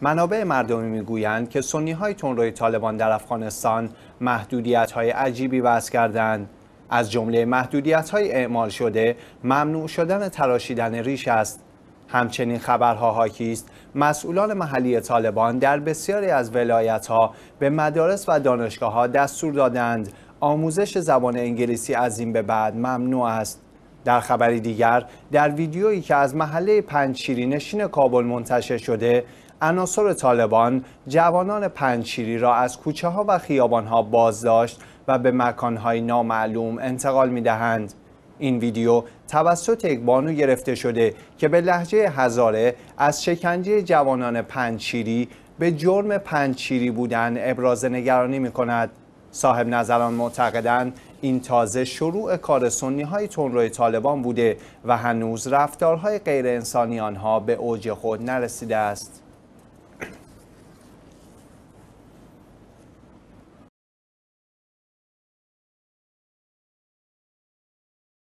منابع مردمی میگویند که سنی های روی طالبان در افغانستان محدودیت های عجیبی وضع کردند از جمله محدودیت های اعمال شده ممنوع شدن تراشیدن ریش است همچنین خبرها حاکی است مسئولان محلی طالبان در بسیاری از ولایت ها به مدارس و دانشگاه ها دستور دادند آموزش زبان انگلیسی از این به بعد ممنوع است در خبری دیگر در ویدیویی که از محله پنج نشین کابل منتشر شده عناصر طالبان جوانان پنچیری را از کوچه ها و خیابان ها بازداشت و به های نامعلوم انتقال می دهند. این ویدیو توسط یک بانو گرفته شده که به لحجه هزاره از شکنجه جوانان پنچیری به جرم پنچیری بودن ابراز نگرانی می کند. صاحب نظران معتقدند این تازه شروع کار سنی های تنروی طالبان بوده و هنوز رفتارهای غیر انسانی آنها به اوج خود نرسیده است.